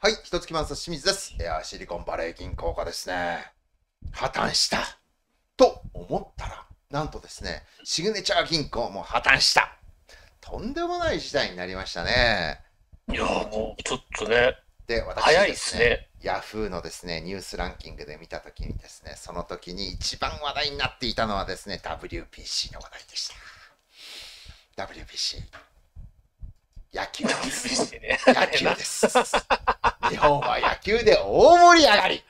はい、一月マン清水です。いや、シリコンバレー銀行がですね、破綻したと思ったら、なんとですね、シグネチャー銀行も破綻したとんでもない事態になりましたね。いや、もうちょっとね、で私、ね、早いですね。ヤフーのですね、ニュースランキングで見たときにですね、その時に一番話題になっていたのはですね、WPC の話題でした。WPC。野球です。野球です。日本は野球で大盛り上がり。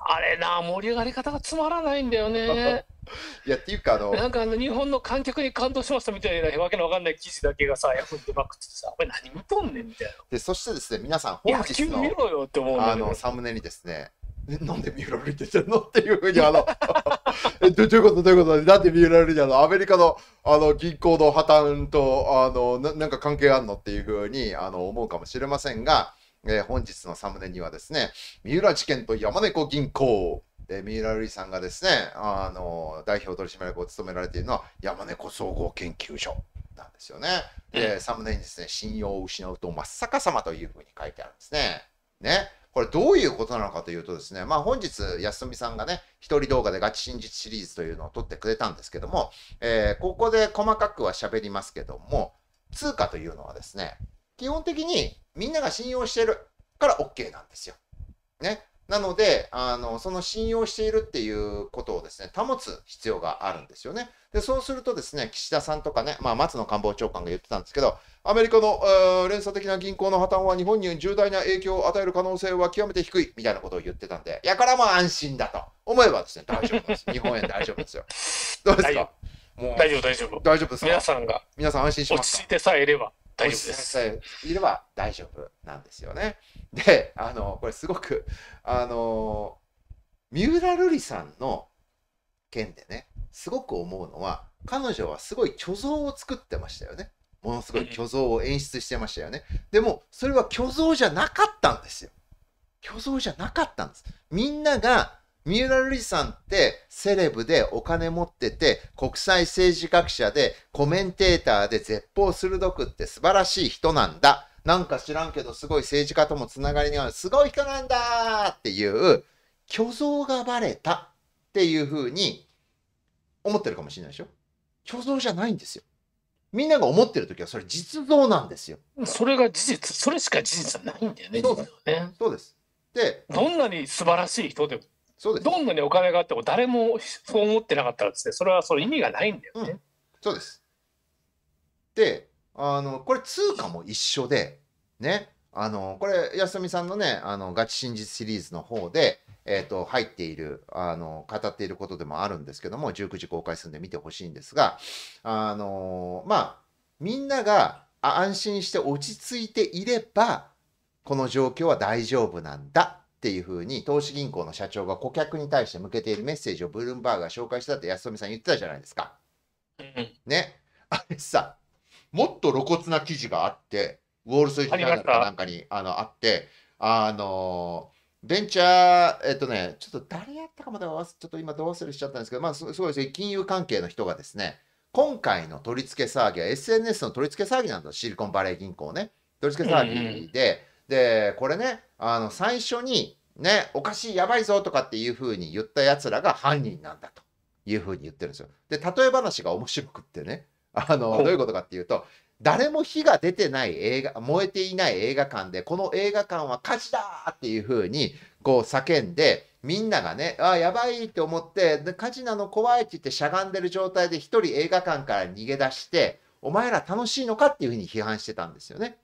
あれな、盛り上がり方がつまらないんだよね。いや、っていうか、あの、なんかあの、日本の観客に感動しましたみたいな、わけのわかんない記事だけがさ、ヤフーでバックってさ、お前何見とんねんみたいな。で、そしてですね、皆さん、本日の、見ろよって思うあの、サムネにですね、なんでって言ってるのっていうふうに、あの、えど どういうことどういうことなんで見られるじゃんアメリカのあの銀行の破綻とあのななんか関係あるのっていうふうにあの思うかもしれませんが、えー、本日のサムネにはですね三浦事件と山猫銀行で三浦瑠麗さんがですねあの代表取締役を務められているのは山猫総合研究所なんですよね。で、サムネにですね信用を失うと真っ逆さまというふうに書いてあるんですね。ね。これどういうことなのかというとですね、まあ本日、安富さんがね、一人動画でガチ真実シリーズというのを撮ってくれたんですけども、えー、ここで細かくは喋りますけども、通貨というのはですね、基本的にみんなが信用してるから OK なんですよ。ね。なので、あの、その信用しているっていうことをですね、保つ必要があるんですよね。で、そうするとですね、岸田さんとかね、まあ、松野官房長官が言ってたんですけど、アメリカの、連鎖的な銀行の破綻は日本に重大な影響を与える可能性は極めて低いみたいなことを言ってたんで、やからまあ安心だと思えばですね、大丈夫です。日本円大丈夫ですよ。どうですかもう大丈夫、大丈夫。大丈夫です皆さんが。皆さん安心します落ち着いてさえいれば。大丈夫です。いれば大丈夫なんですよね。で、あの、これすごく、あの、三浦瑠麗さんの件でね、すごく思うのは、彼女はすごい虚像を作ってましたよね。ものすごい虚像を演出してましたよね。でも、それは虚像じゃなかったんですよ。虚像じゃなかったんです。みんなが三浦瑠麗さんってセレブでお金持ってて国際政治学者でコメンテーターで絶望鋭くって素晴らしい人なんだ。なんか知らんけどすごい政治家ともつながりがあるすごい人なんだっていう虚像がバレたっていうふうに思ってるかもしれないでしょ虚像じゃないんですよ。みんなが思ってる時はそれ実像なんですよ。それが事実、それしか事実はないんだよね。そうです。ね、そうですで、どんなに素晴らしい人でもそうですどんなにお金があっても誰もそう思ってなかったらですねそれはその意味がないんだよね。うん、そうですであのこれ通貨も一緒でねあのこれ安富さんのねあのガチ真実シリーズの方で、えーと、と入っているあの語っていることでもあるんですけども19時公開するんで見てほしいんですがあのまあみんなが安心して落ち着いていればこの状況は大丈夫なんだっていうふうに投資銀行の社長が顧客に対して向けているメッセージをブルームバーグが紹介したって安富さん言ってたじゃないですか。ね。あれさ、もっと露骨な記事があって、ウォール・ストリート・ジャーナルかなんかにあのあって、あのベンチャー、えっとね、ちょっと誰やったかまではちょっと今どう忘れしちゃったんですけど、まあ、すごいですね、金融関係の人がですね、今回の取り付け騒ぎは SNS の取り付け騒ぎなんだ、シリコンバレー銀行ね。取り付け騒ぎで、で、これね、あの、最初に、ね、おかしい、やばいぞとかっていうふうに言った奴らが犯人なんだというふうに言ってるんですよ。で、例え話が面白くってね、あの、どういうことかっていうと、誰も火が出てない映画、燃えていない映画館で、この映画館は火事だっていうふうに、こう叫んで、みんながね、あやばいって思って、火事なの怖いって言ってしゃがんでる状態で一人映画館から逃げ出して、お前ら楽しいのかっていうふうに批判してたんですよね。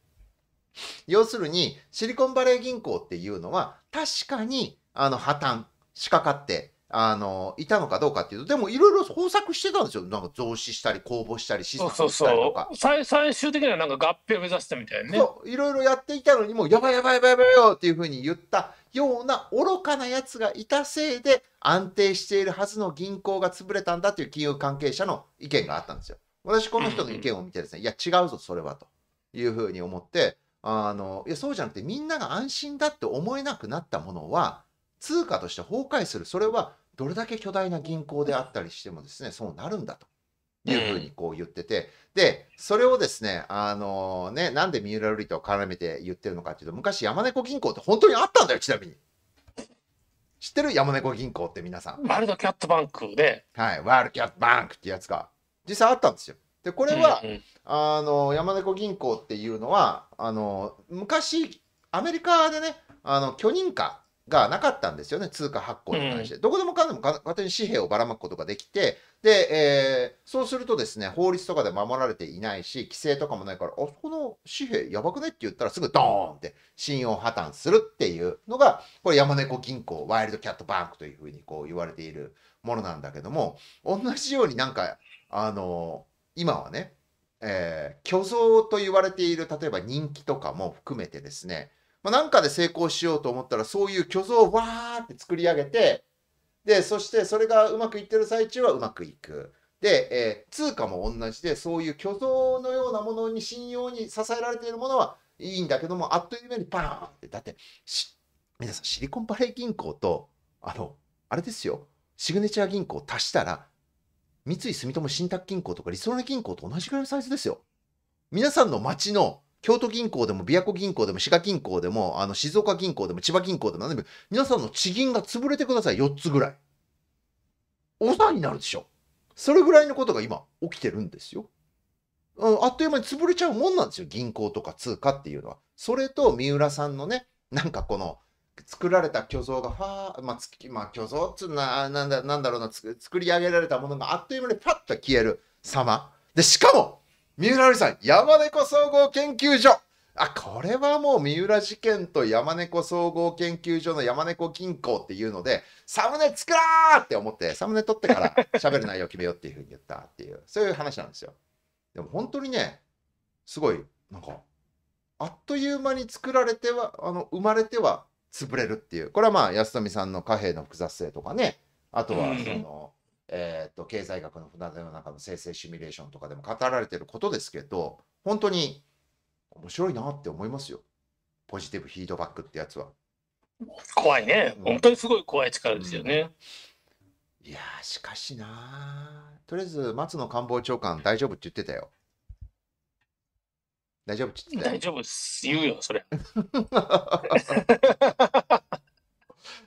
要するにシリコンバレー銀行っていうのは確かにあの破綻しかかってあのいたのかどうかっていうとでもいろいろ方策してたんですよなんか増資したり公募したり資産そうそうそう最最終的にはなんか合併を目指したみたいねいろいろやっていたのにもうやばいやばいやばいやばいよっていうふうに言ったような愚かなやつがいたせいで安定しているはずの銀行が潰れたんだという金融関係者の意見があったんですよ私この人の意見を見てですね、いや違うぞそれはというふうに思ってあのいやそうじゃなくてみんなが安心だって思えなくなったものは通貨として崩壊するそれはどれだけ巨大な銀行であったりしてもですねそうなるんだというふうにこう言ってて、でそれをですねあのねなんで三浦瑠麗と絡めて言ってるのかっていうと昔山猫銀行って本当にあったんだよちなみに。知ってる山猫銀行って皆さん。ワールドキャットバンクで。はい、ワールドキャットバンクってやつが実際あったんですよ。でこれは、ううん、あの山猫銀行っていうのはあの昔アメリカでねあの許認可がなかったんですよね通貨発行に関して、どこでもかんでも勝手に紙幣をばらまくことができてで、えー、そうするとですね法律とかで守られていないし規制とかもないからあそこの紙幣やばくねって言ったらすぐドーンって信用破綻するっていうのがこれ山猫銀行ワイルドキャットバンクというふうにこう言われているものなんだけども同じようになんかあの今はねえー、虚像と言われている例えば人気とかも含めてですね、まあ、なんかで成功しようと思ったらそういう虚像をわーって作り上げてでそしてそれがうまくいってる最中はうまくいく。で、えー、通貨も同じでそういう虚像のようなものに信用に支えられているものはいいんだけどもあっという間にバーンってだって皆さんシリコンバレー銀行とあのあれですよシグネチャー銀行足したら三井住友信託銀行とかリソナ銀行と同じぐらいのサイズですよ。皆さんの町の京都銀行でも琵琶湖銀行でも滋賀銀行でもあの静岡銀行でも千葉銀行でも何でも皆さんの地銀が潰れてください4つぐらい。お世話になるでしょ。それぐらいのことが今起きてるんですよ。うん、あっという間に潰れちゃうもんなんですよ銀行とか通貨っていうのは。それと三浦さんのねなんかこの作られた巨像がファー、まあ、つきまあ、巨像っつうのはなんだなんだろうな作り上げられたものがあっという間にパッと消える様でしかも三浦瑠さん山猫総合研究所あこれはもう三浦事件と山猫総合研究所の山猫銀行っていうのでサムネ作らーって思ってサムネ取ってから喋る内容決めようっていうふうに言ったっていうそういう話なんですよでも本当にねすごいなんかあっという間に作られてはあの生まれては潰れるっていうこれはまあ安富さんの貨幣の複雑性とかねあとはその、えっと経済学の船出の中の生成シミュレーションとかでも語られてることですけど本当に面白いなって思いますよポジティブフィードバックってやつは。怖いね、うん、本当にすごい怖い力ですよね。うん、いやしかしなとりあえず松野官房長官大丈夫って言ってたよ。大丈夫っつって。大丈夫っす。言うよ、それ。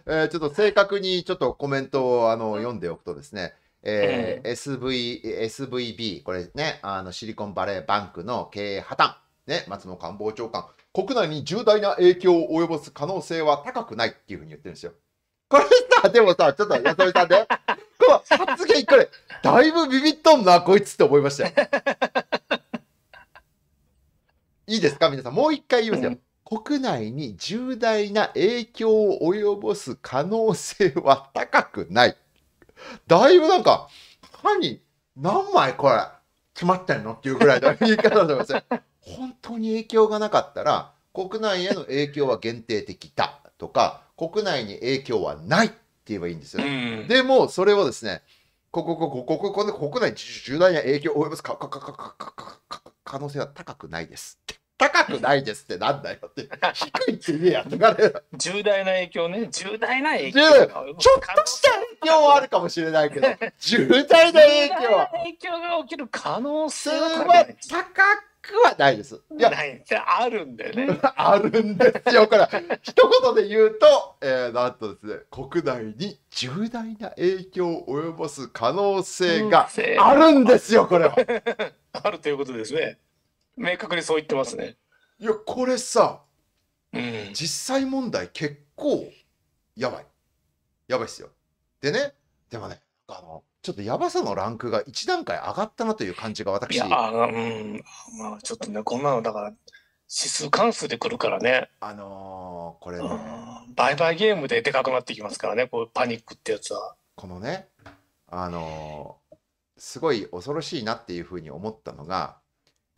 えー、ちょっと正確にちょっとコメントをあの読んでおくとですね、えーえー、SV SVB、これね、あのシリコンバレーバンクの経営破綻、ね、松野官房長官、国内に重大な影響を及ぼす可能性は高くないっていうふうに言ってるんですよ。これさ、でもさ、ちょっと、やささんね、この発言、これ、だいぶビビっとんな、こいつって思いましたよ。いいですか皆さん、もう一回言いますよ。国内に重大な影響を及ぼす可能性は高くない。だいぶなんか、何、何枚これ、詰まってんのっていうぐらいの言い方だと思います。本当に影響がなかったら、国内への影響は限定的だとか、国内に影響はないって言えばいいんですよね。うん、でも、それをですね、ここ、ここ、ここ、ここ、国内重大な影響を及ぼすか、か、か、か、か、か、か、か、可能性は高くないです高くないですってなんだよって。低いって言えやとかね。重大な影響ね。重大な影響。ちょっとした影響はあるかもしれないけど、重大な影響。影響が起きる可能性は高はないです。いや、ないあるんだよね。あるんですよ。これ、一言で言うと、えー、なんとですね、国内に重大な影響を及ぼす可能性があるんですよ、これは。あるということですね。明確にそう言ってますね。いや、これさ、うん、実際問題結構やばい。やばいっすよ。でね、でもね、あの、ちょっとやばさのランクが一段階上がったなという感じが私。いや、うん、まあ、ちょっとね、こんなのだから、指数関数でくるからね。あのー、これ、ね、バイゲームででかくなってきますからね、こうパニックってやつは。このね、あのー、すごい恐ろしいなっていうふうに思ったのが、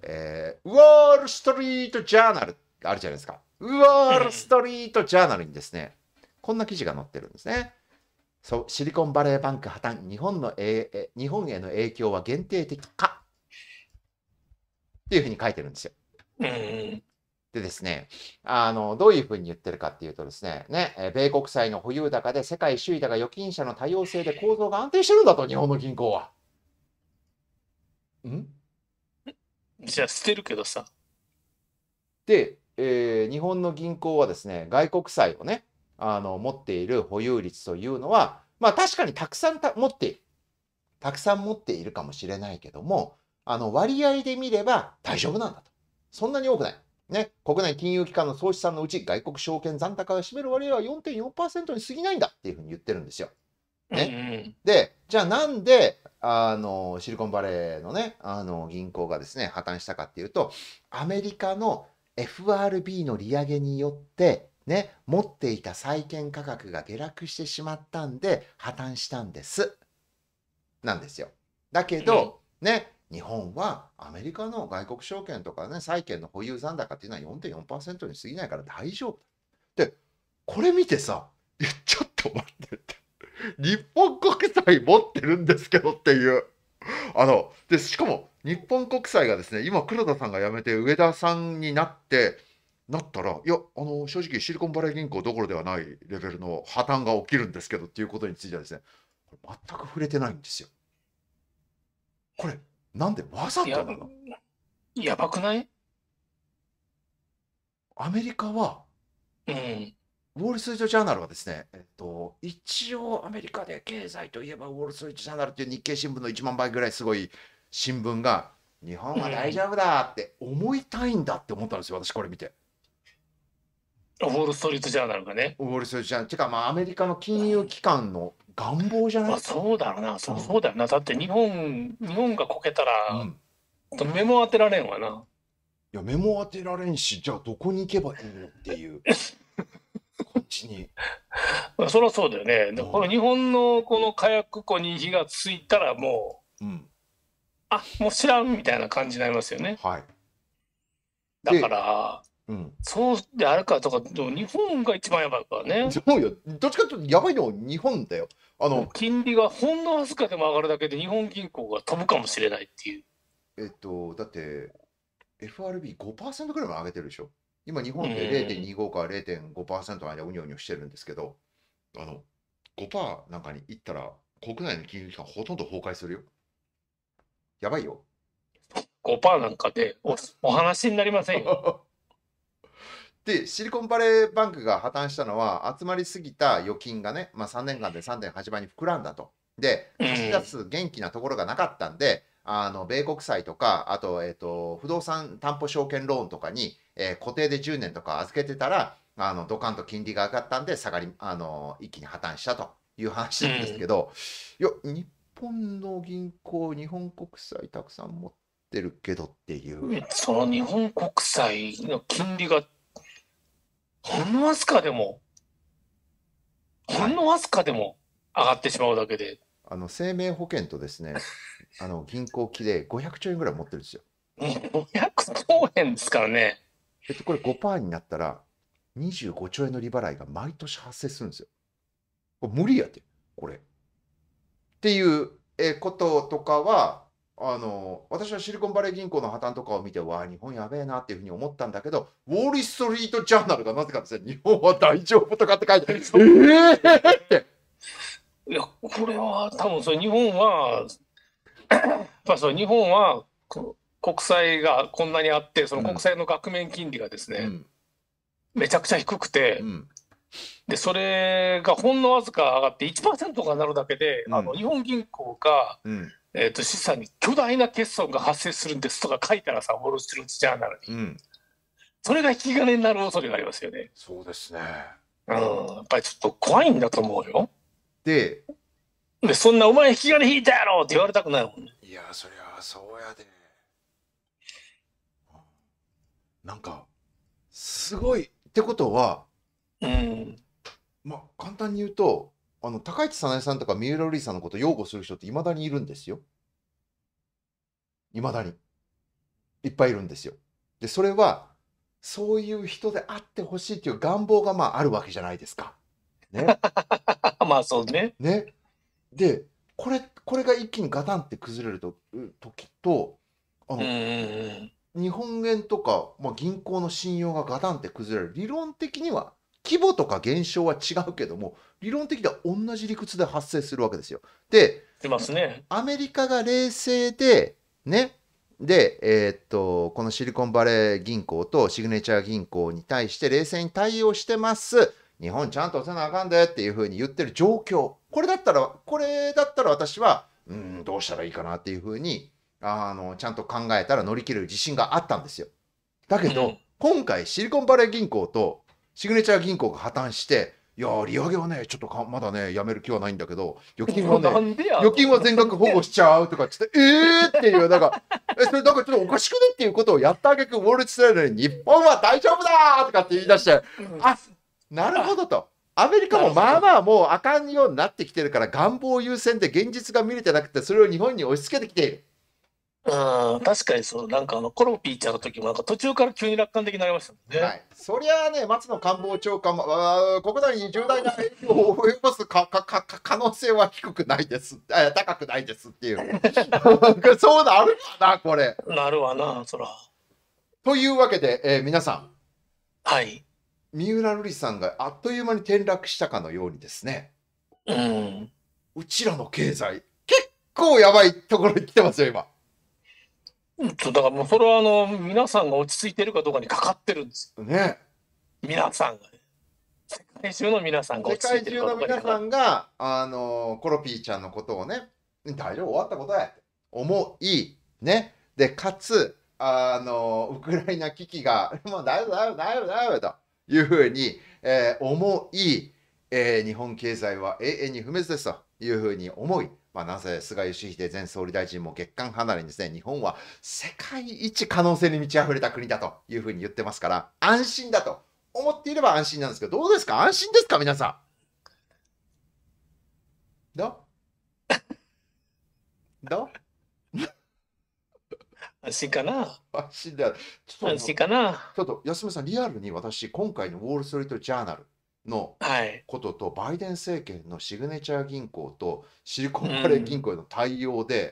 えー、ウォール・ストリート・ジャーナルあるじゃないですか。ウォール・ストリート・ジャーナルにですね、うん、こんな記事が載ってるんですね。そうシリコンバレーバンク破綻日本のえ日本への影響は限定的かっていうふうに書いてるんですよ。でですねあのどういうふうに言ってるかっていうとですねね米国債の保有高で世界首位だが預金者の多様性で構造が安定してるんだと日本の銀行は。んじゃあ捨てるけどさ。で、えー、日本の銀行はですね外国債をねあの持っている保有率というのは、まあ、確かにたくさん持っている。たくさん持っているかもしれないけども、あの割合で見れば大丈夫なんだと。そんなに多くない。ね、国内金融機関の総資産のうち外国証券残高が占める割合は4.4%に過ぎないんだっていうふうに言ってるんですよ。ね、でじゃあなんであのシリコンバレーのねあの銀行がですね破綻したかっていうとアメリカの FRB の利上げによってね、持っていた債券価格が下落してしまったんで破綻したんです。なんですよ。だけど、ね、日本はアメリカの外国証券とかね、債券の保有残高っていうのは4.4%に過ぎないから大丈夫。で、これ見てさ、ちょっと待ってって。日本国債持ってるんですけどっていう。あの、で、しかも日本国債がですね、今黒田さんが辞めて上田さんになって、なったら、いや、あの、正直シリコンバレー銀行どころではないレベルの破綻が起きるんですけどっていうことについてはですね、これ全く触れてないんですよ。これ、なんでわざとなのやばくないアメリカは、うん、ウォール・ストリート・ジャーナルはですね、えっと、一応アメリカで経済といえばウォール・ストリート・ジャーナルっていう日経新聞の1万倍ぐらいすごい新聞が、日本は大丈夫だって思いたいんだって思ったんですよ、私これ見て。ウォール・ストリート・ジャーナルがね。ウォール・ストリート・ジャーナル。てか、まあ、アメリカの金融機関の願望じゃないまあ、そうだろうな、そうそうだよな。だって日本、日本がこけたら、うん、メモ当てられんわな。いや、メモ当てられんし、じゃあどこに行けばいいのっていう。こっちに。まあ、そりゃそうだよね。で、うん、この日本のこの火薬庫に火がついたらもう、うん、あもう知らんみたいな感じになりますよね。はい、だから、うん、そうであるかとか日本が一番やばいからねそうよどっちかというとやばいのは日本だよあの金利がほんのわずかでも上がるだけで日本銀行が飛ぶかもしれないっていうえっとだって FRB5% ぐらいも上げてるでしょ今日本で0.25か0.5%の間うにょうにょしてるんですけど、あの5%なんかに行ったら国内の金融機関ほとんど崩壊するよやばいよ5%なんかでおお話になりませんよ で、シリコンバレーバンクが破綻したのは、集まりすぎた預金がね、まあ、3年間で3.8倍に膨らんだと。で、貸し出す元気なところがなかったんで、あの米国債とか、あと,、えーと、不動産担保証券ローンとかに、えー、固定で10年とか預けてたら、あのドカンと金利が上がったんで下がりあの、一気に破綻したという話なんですけど、いや、日本の銀行、日本国債たくさん持ってるけどっていう。その日本国債の金利がほんのわずかでも、ほんのわずかでも上がってしまうだけで。あの生命保険とですね、あの銀行期で500兆円ぐらい持ってるんですよ。500兆円ですからね。えっと、これ5%になったら、25兆円の利払いが毎年発生するんですよ。これ無理やて、これ。っていうこととかは、あの私はシリコンバレー銀行の破綻とかを見てわあ日本やべえなっていうふうに思ったんだけどウォール・ストリート・ジャーナルがなぜかですね日本は大丈夫とかって書いてあるええって。いやこれは多分それ日本は まあそう日本は国債がこんなにあってその国債の額面金利がですね、うん、めちゃくちゃ低くて、うん、でそれがほんのわずか上がって1%がなるだけで、うん、あの日本銀行が、うんえーと、資産に巨大な欠損が発生するんですとか書いたらさ、ウォール・ストリート・ジャーナルに、うん、それが引き金になる恐れがありますよね。そうですね、うん、やっぱりちょっと怖いんだと思うよ。で、でそんなお前引き金引いたやろって言われたくないもんね。いや、そりゃそうやで。なんか、すごい。ってことは、うん、まあ簡単に言うと、あの高市早苗さんとか三浦瑠麗さんのこと擁護する人っていまだにいるんですよ。いまだに。いっぱいいるんですよ。で、それは、そういう人であってほしいという願望がまああるわけじゃないですか。ね。まあそうね。ね。で、これ、これが一気にガタンって崩れると時と、あの、日本円とか、まあ、銀行の信用がガタンって崩れる理論的には規模とか現象は違うけども理論的には同じ理屈で発生するわけですよ。で、ね、アメリカが冷静でねで、えー、っとこのシリコンバレー銀行とシグネチャー銀行に対して冷静に対応してます日本ちゃんとせなあかんでっていうふうに言ってる状況これだったらこれだったら私はうんどうしたらいいかなっていうふうにあのちゃんと考えたら乗り切れる自信があったんですよ。だけど、うん今回シリコンバレー銀行とシグネチャー銀行が破綻していや利上げはねちょっとかまだねやめる気はないんだけど預金はね預金は全額保護しちゃうとかっつってええっていうなんか えそれなんかちょっとおかしくねっていうことをやったあげくウォールツ・レールに日本は大丈夫だとかって言い出して、あなるほどと。アメリカもまあまあもうあかんようになってきてるから願望優先で現実が見れてなくてそれを日本に押し付けてきている。あ確かにそう、なんかあのコロピーちゃんの時もなんか途中から急に楽観的になりましたもんね。はい、そりゃあね、松野官房長官も国内に重大な影響を及ぼすかかか可能性は低くないです、あ高くないですっていう。そうなるわな、これ。なるわな、そら。というわけで、えー、皆さん。はい。三浦瑠麗さんがあっという間に転落したかのようにですね。うん。うちらの経済、結構やばいところに来てますよ、今。だからもうそれはあの皆さんが落ち着いてるかどうかにかかってるんですよ。ね。皆さんが、ね、世界中の皆さんが世落ち着界いてる中かどのうかに皆かさんが、あのコロピーちゃんのことをね、大丈夫終わったことやって思い、ね。で、かつ、あのウクライナ危機が、もう大丈夫、大丈夫、大丈夫、大丈夫というふうに、えー思い、えー日本経済は永遠に不滅ですというふうに思い、まあ、なぜ菅義偉前総理大臣も月間離れにですね、日本は世界一可能性に満ち溢れた国だというふうに言ってますから、安心だと思っていれば安心なんですけど、どうですか安心ですか皆さん。どど安心かな安心だ。安心かなちょっと安村さん、リアルに私、今回のウォール・ストリート・ジャーナル、のことと、はい、バイデン政権のシグネチャー銀行とシリコンバレー銀行への対応で、うん、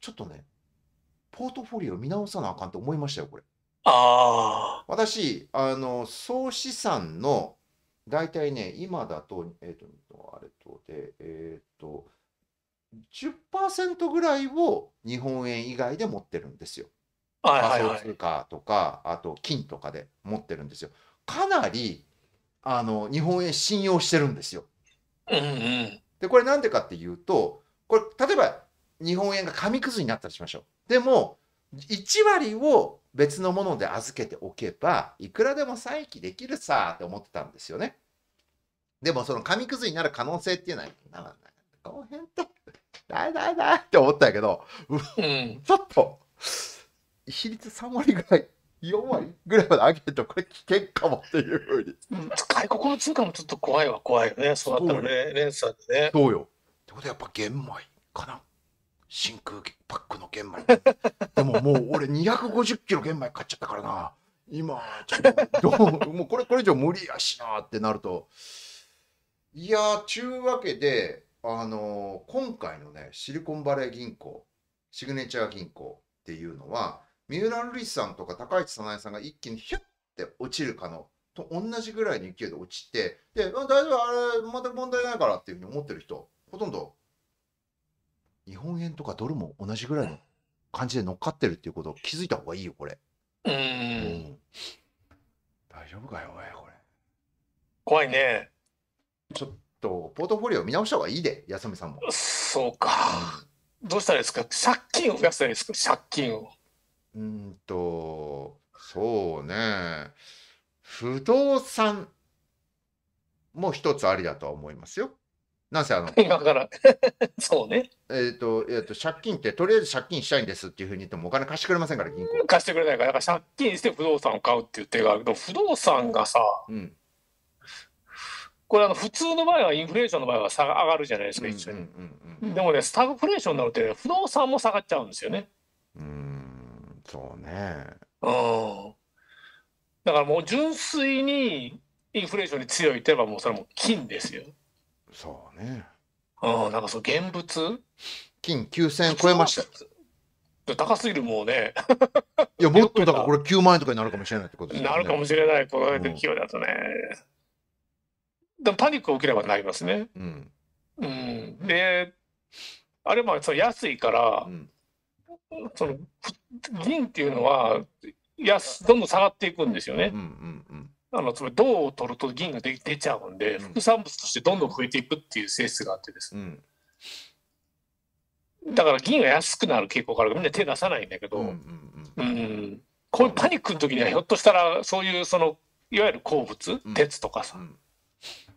ちょっとねポートフォリオ見直さなあかんと思いましたよこれ。あ私あの総資産の大体ね今だと,、えーと、とあれとでえっ、ー、と10%ぐらいを日本円以外で持ってるんですよ。仮想通貨とかあと金とかで持ってるんですよ。かなりあの日本円信用してるんですよ。うんうん、でこれ何でかっていうとこれ例えば日本円が紙くずになったりしましょう。でも1割を別のもので預けておけばいくらでも再起できるさって思ってたんですよね。でもその紙くずになる可能性っていうのはななこの辺ってだいだいだいって思ったけど、うん、ちょっと比率3割ぐらい4割ぐらいまで上げるとこれ危険かもっていうふうに、うん、外国の通貨もちょっと怖いは怖いよねそうだったらね連鎖でねそうよってことはやっぱ玄米かな真空パックの玄米でももう俺250キロ玄米買っちゃったからな今ちょっとどう もうこれこれ以上無理やしなってなるといやーちゅうわけであのー、今回のねシリコンバレー銀行シグネチャー銀行っていうのは三浦瑠麗さんとか高市早苗さんが一気にヒュッて落ちるかのと同じぐらいの勢いで落ちてで、大丈夫あれまた問題ないからっていうふうに思ってる人ほとんど日本円とかドルも同じぐらいの感じで乗っかってるっていうことを気づいた方がいいよこれうん、うん、大丈夫かよおいこれ怖いねちょっとポートフォリオ見直した方がいいで安見さんもそうか、うん、どうしたらいいですか借金を増やしたらいいですか借金をうんと、そうね。不動産も一つありだとは思いますよ。なんせあの、今から そうね。えっ、と、えっ、と、借金ってとりあえず借金したいんですっていうふうに言ってもお金貸してくれませんから銀行。貸してくれないから、だから借金して不動産を買うっていう手があるけど、不動産がさ、うん、これあの普通の場合はインフレーションの場合は下が上がるじゃないですか、一緒に。でもね、スタグフレーションになると、不動産も下がっちゃうんですよね。うんそうね。うん。だからもう純粋にインフレーションに強いといえばもうそれはもう金ですよ。そうね。うん、なんかそう現物金9000円超えました。高すぎるもうね。いや、もっとだからこれ9万円とかになるかもしれないってことですね。なるかもしれない、この勢いだとね。うん、でもパニックが起きればなりますね。うん。うん、で、あれもそ安いから、うんその銀っていうのは安どんどん下がっていくんですよね。あのつまり銅を取ると銀が出ちゃうんで、副産物としてどんどん増えていくっていう性質があってです、ね、うんだから銀が安くなる傾向からみんな手出さないんだけど、うんこういうパニックの時にはひょっとしたらそういうそのいわゆる鉱物、鉄とかさ、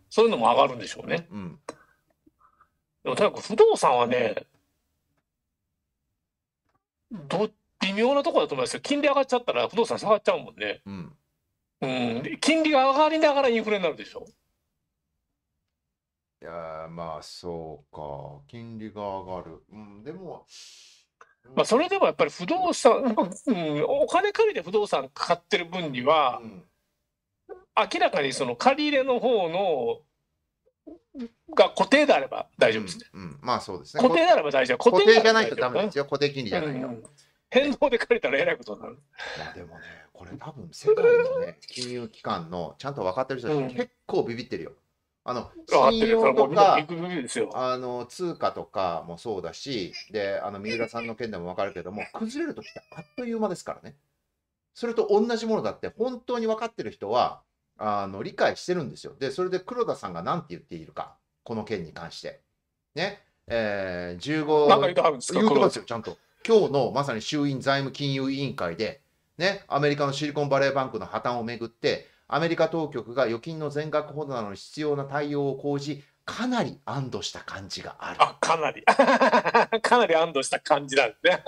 そういうのも上がるんでしょうね。でもとに不動産はねど微妙なところだと思いますよ金利上がっちゃったら不動産下がっちゃうもんね、うん、うん金利が上がりながらインフレになるでしょいやまあそうか金利が上がる、うん、でも、まあ、それでもやっぱり不動産、うん、お金借りて不動産買ってる分には、明らかにその借り入れの方のが固定であれば大丈夫ですね。うん、うん、まあそうですね。固定あれば大丈夫。固定じゃないとダメですよ。固定金利じゃないよ。うん、変動で借りたらえらいことになる。まあでもね、これ多分世界のね、金融機関のちゃんと分かってる人たち、結構ビビってるよ。あの信用とかあの通貨とかもそうだしであの三浦さんの件でも分かるけども崩れる時ってあっという間ですからねそれと同じものだって本当に分かってる人はあの理解してるんですよ。で、それで黒田さんが何て言っているか、この件に関して。ね。えー、15、なんか言うとはるんですか言うとですよ、ちゃんと。今日のまさに衆院財務金融委員会で、ね、アメリカのシリコンバレーバンクの破綻をめぐって、アメリカ当局が預金の全額ほどなのに必要な対応を講じ、かなり安堵した感じがある。あかなり。かなり安堵した感じなんですね。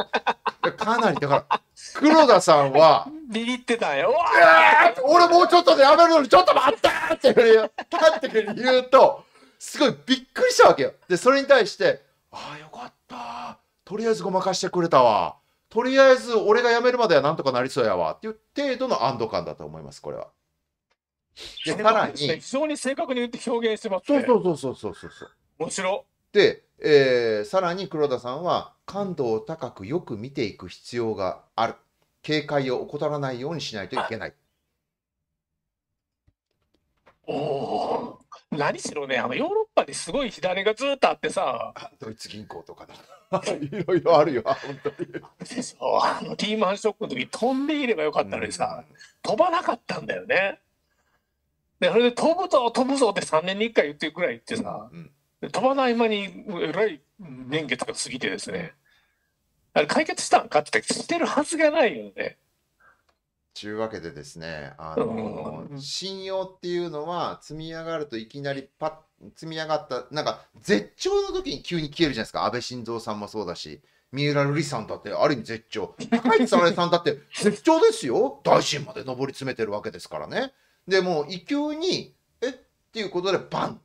かなり、だから、黒田さんは、ビビってたんよ。俺もうちょっとでやめるのに、ちょっと待ってってって言うと、すごいびっくりしたわけよ。で、それに対して、ああ、よかった。とりあえずごまかしてくれたわ。とりあえず俺が辞めるまではなんとかなりそうやわっていう程度の安堵感だと思います、これは。で、さらに。非常に正確に言って表現してますね。そうそうそうそうそうそう。面白。で、えー、さらに黒田さんは感度を高くよく見ていく必要がある警戒を怠らないようにしないといけない。おお何しろねあのヨーロッパにすごい火種がずっとあってさドイツ銀行とかだ いろいろあるよ本当にそうあのリーマンショックの時飛んでいればよかったのにさ、うん、飛ばなかったんだよねでそれで飛ぶぞ飛ぶぞって3年に1回言ってるくらい言ってさ、うんうん飛ばない間にえらい年月が過ぎてですね、あれ解決したんかってってるはずがないよね。ちゅうわけでですね、あの、うん、信用っていうのは積み上がるといきなりパッ積み上がったなんか絶頂の時に急に消えるじゃないですか安倍晋三さんもそうだし三浦瑠麗さんだってある意味絶頂高市早苗さんだって絶頂ですよ大臣まで上り詰めてるわけですからねでもうにえっていうことでバン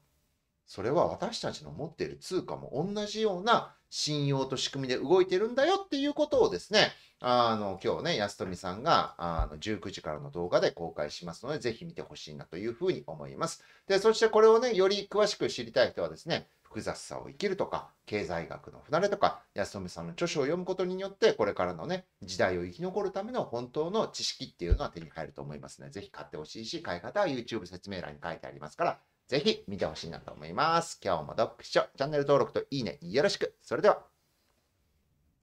それは私たちの持っている通貨も同じような信用と仕組みで動いてるんだよっていうことをですね、あの、今日ね、安富さんが、あの、19時からの動画で公開しますので、ぜひ見てほしいなというふうに思います。で、そしてこれをね、より詳しく知りたい人はですね、複雑さを生きるとか、経済学の不慣れとか、安富さんの著書を読むことによって、これからのね、時代を生き残るための本当の知識っていうのは手に入ると思いますね。ぜひ買ってほしいし、買い方は YouTube 説明欄に書いてありますから、ぜひ見てほしいなと思います。今日も読書、チャンネル登録といいねよろしく。それでは。